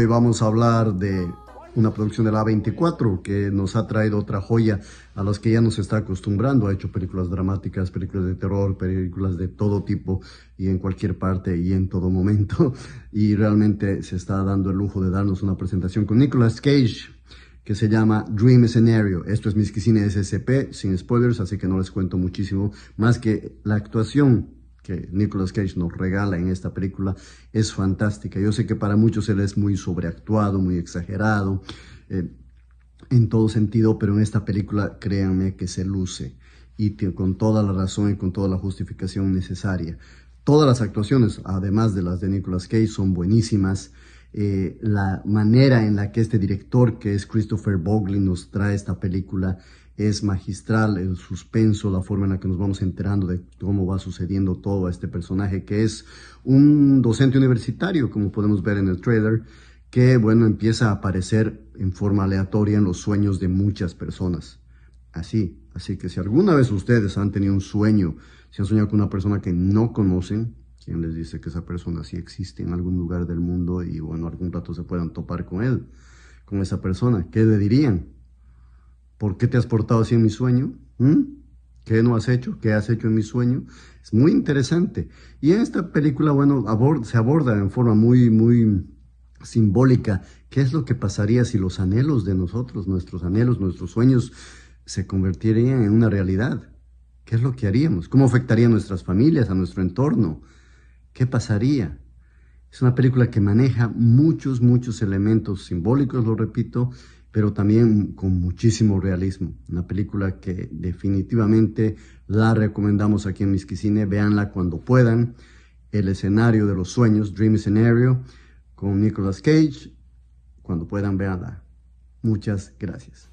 Hoy vamos a hablar de una producción de la A24 que nos ha traído otra joya a las que ya nos está acostumbrando. Ha hecho películas dramáticas, películas de terror, películas de todo tipo y en cualquier parte y en todo momento. Y realmente se está dando el lujo de darnos una presentación con Nicolas Cage que se llama Dream Scenario. Esto es Miskicine SCP, sin spoilers, así que no les cuento muchísimo más que la actuación que Nicolas Cage nos regala en esta película es fantástica. Yo sé que para muchos él es muy sobreactuado, muy exagerado, eh, en todo sentido, pero en esta película créanme que se luce y con toda la razón y con toda la justificación necesaria. Todas las actuaciones, además de las de Nicolas Cage, son buenísimas. Eh, la manera en la que este director, que es Christopher Bogley, nos trae esta película es magistral, el suspenso, la forma en la que nos vamos enterando de cómo va sucediendo todo a este personaje, que es un docente universitario, como podemos ver en el trailer, que bueno, empieza a aparecer en forma aleatoria en los sueños de muchas personas. Así, así que si alguna vez ustedes han tenido un sueño, si han soñado con una persona que no conocen, ¿Quién les dice que esa persona sí existe en algún lugar del mundo y bueno, algún rato se puedan topar con él, con esa persona, ¿qué le dirían? ¿Por qué te has portado así en mi sueño? ¿Mm? ¿Qué no has hecho? ¿Qué has hecho en mi sueño? Es muy interesante. Y en esta película, bueno, se aborda en forma muy, muy simbólica qué es lo que pasaría si los anhelos de nosotros, nuestros anhelos, nuestros sueños, se convertirían en una realidad. ¿Qué es lo que haríamos? ¿Cómo afectaría a nuestras familias, a nuestro entorno? ¿Qué pasaría? Es una película que maneja muchos, muchos elementos simbólicos, lo repito, pero también con muchísimo realismo. Una película que definitivamente la recomendamos aquí en Misquicine. Veanla cuando puedan. El escenario de los sueños, Dream Scenario, con Nicolas Cage. Cuando puedan, veanla. Muchas gracias.